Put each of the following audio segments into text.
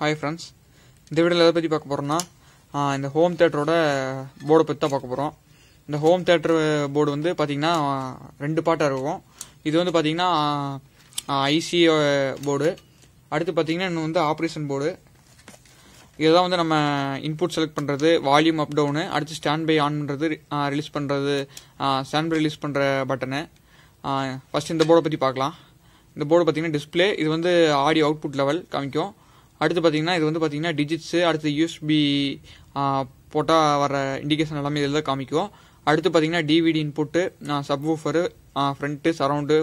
hi friends இந்த வீடியோவில் எதை பற்றி பார்க்க போகிறோம்னா இந்த ஹோம் தேட்டரோட போர்டை பற்றி தான் பார்க்க போகிறோம் இந்த ஹோம் தேட்டர் போர்டு வந்து பார்த்திங்கன்னா ரெண்டு பாட்டாக இருக்கும் இது வந்து பார்த்திங்கன்னா ஐசி போர்டு அடுத்து பார்த்திங்கன்னா இன்னும் வந்து ஆப்ரேஷன் போர்டு இதுதான் வந்து நம்ம இன்புட் செலக்ட் பண்ணுறது வால்யூம் அப் டவுனு அடுத்து ஸ்டாண்ட் பை ஆன் பண்ணுறது ரிலீஸ் பண்ணுறது ஸ்டாண்ட் பை ரிலீஸ் பண்ணுற பட்டனு ஃபஸ்ட் இந்த போர்டை பற்றி பார்க்கலாம் இந்த போர்டு பார்த்திங்கன்னா டிஸ்பிளே இது வந்து ஆடியோ அவுட்புட் லெவல் காமிக்கும் அடுத்து பார்த்தீங்கன்னா இது வந்து பார்த்தீங்கன்னா டிஜிட்ஸு அடுத்து யூஎஸ்பி போட்டால் வர இண்டிகேஷன் எல்லாமே இதில் தான் காமிக்கும் அடுத்து பார்த்தீங்கன்னா DVD input subwoofer front surround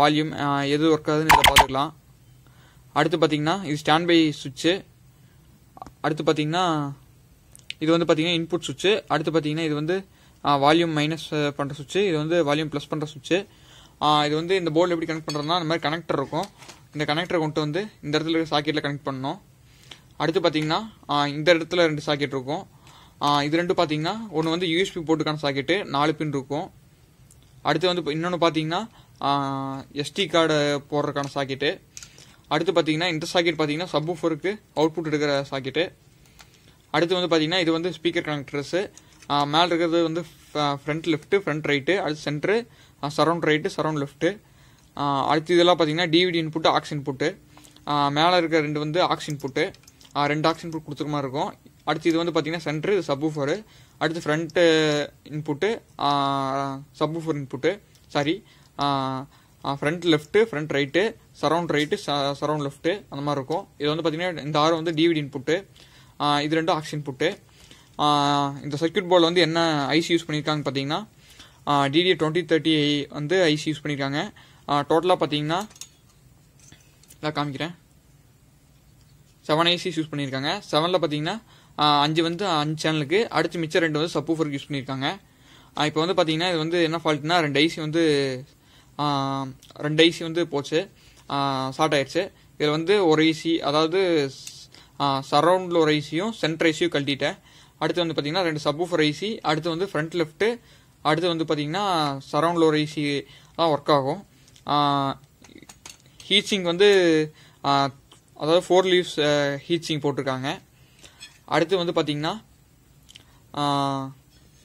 volume எது ஒர்க் ஆகுதுன்னு இதில் பார்த்துக்கலாம் அடுத்து பார்த்தீங்கன்னா இது ஸ்டாண்ட் பை சுவிட்சு அடுத்து பார்த்தீங்கன்னா இது வந்து பார்த்தீங்கன்னா இன்புட் சுவிட்சு அடுத்து பார்த்தீங்கன்னா இது வந்து வால்யூம் மைனஸ் பண்ணுற சுவிட்சு இது வந்து வால்யூம் ப்ளஸ் பண்ணுற சுவிட்சு இது வந்து இந்த போர்டில் எப்படி கனெக்ட் பண்ணுறதுனா அந்த மாதிரி கனெக்டர் இருக்கும் இந்த கனெக்டரை கொண்டு வந்து இந்த இடத்துல இருக்க சாக்கெட்டில் கனெக்ட் பண்ணணும் அடுத்து பார்த்தீங்கன்னா இந்த இடத்துல ரெண்டு சாக்கெட் இருக்கும் இது ரெண்டு பார்த்தீங்கன்னா ஒன்று வந்து யூஎஸ்பி போட்டுக்கான சாக்கெட்டு நாலு பின் இருக்கும் அடுத்து வந்து இன்னொன்று பார்த்தீங்கன்னா எஸ்டி கார்டு போடுறதுக்கான சாக்கெட்டு அடுத்து பார்த்தீங்கன்னா இந்த சாக்கெட் பார்த்தீங்கன்னா சப் அவுட் அவுட்புட் எடுக்கிற சாக்கெட்டு அடுத்து வந்து பார்த்தீங்கன்னா இது வந்து ஸ்பீக்கர் கனெக்டர்ஸு மேலே இருக்கிறது வந்து ஃப்ரண்ட் லெஃப்ட்டு ஃப்ரண்ட் ரைட்டு அடுத்து centre surround right surround left அடுத்து இதெல்லாம் பார்த்தீங்கன்னா டிவிடி இன்புட்டு ஆக்ஸ் இன்புட்டு மேலே இருக்கிற ரெண்டு வந்து ஆக்ஸ் இன்புட்டு ரெண்டு ஆக்ஸ் இன்புட் கொடுத்துருக்க மாதிரி இருக்கும் அடுத்து இது வந்து பார்த்தீங்கன்னா சென்ட்ரு சப்வூஃபரு அடுத்து front input subwoofer input sorry front left front right surround right surround left அந்த மாதிரி இருக்கும் இது வந்து பார்த்தீங்கன்னா இந்த ஆறு வந்து டிவிடி இன்புட்டு இது ரெண்டும் ஆக்ஸ் இன்புட்டு இந்த சர்க்கியூட் போர்டில் வந்து என்ன ஐசி யூஸ் பண்ணியிருக்காங்க பார்த்தீங்கன்னா டிடி டுவெண்ட்டி தேர்ட்டி வந்து ஐசி யூஸ் பண்ணியிருக்காங்க டோட்டலாக பார்த்தீங்கன்னா நான் காமிக்கிறேன் செவன் ஐசிஸ் யூஸ் பண்ணியிருக்காங்க செவனில் பார்த்தீங்கன்னா அஞ்சு வந்து அஞ்சு சேனலுக்கு அடுத்து மிச்சம் ரெண்டு வந்து சப்பு ஃபோருக்கு யூஸ் பண்ணியிருக்காங்க இப்போ வந்து பார்த்தீங்கன்னா இது வந்து என்ன ஃபால்ட்னா ரெண்டு ஐசி வந்து ரெண்டு ஐசி வந்து போச்சு ஷார்ட் ஆயிடுச்சு இதில் வந்து ஒரு ஐசி அதாவது சரௌண்டில் ஒரு ஐசியும் சென்டர் ஐசியும் கழட்டிட்டேன் அடுத்து வந்து பார்த்தீங்கன்னா ரெண்டு சப்பு ஃபோர் ஐசி அடுத்து வந்து ஃப்ரண்ட் லெஃப்ட்டு அடுத்து வந்து பார்த்தீங்கன்னா சரௌண்டில் ஒரு ஐசி தான் ஒர்க் ஆகும் ஹீட்சிங் வந்து அதாவது ஃபோர் லீவ்ஸ் ஹீட்சிங் போட்டிருக்காங்க அடுத்து வந்து பார்த்தீங்கன்னா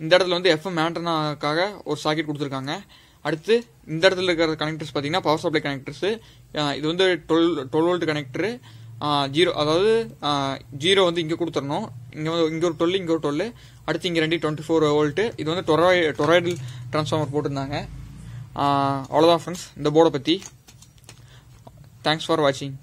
இந்த இடத்துல வந்து எஃப்எம் ஆண்டனாக்காக ஒரு சாக்கெட் கொடுத்துருக்காங்க அடுத்து இந்த இடத்துல இருக்கிற கனெக்டர்ஸ் பார்த்தீங்கன்னா பவர் சப்ளை கனெக்டர்ஸு இது வந்து twelve twelve volt connector zero அதாவது ஜீரோ வந்து இங்கே கொடுத்துடணும் இங்கே வந்து இங்கே ஒரு டுவெல் இங்கே ஒரு டுவெல் அடுத்து இங்கே ரெண்டு டுவெண்ட்டி ஃபோர் வோல்ட்டு இது வந்து டொராய் டொராய்டல் ட்ரான்ஸ்ஃபார்மர் போட்டிருந்தாங்க அவ்வளோதான் ஃப்ரெண்ட்ஸ் இந்த போர்டை பற்றி தேங்க்ஸ் ஃபார் வாட்சிங்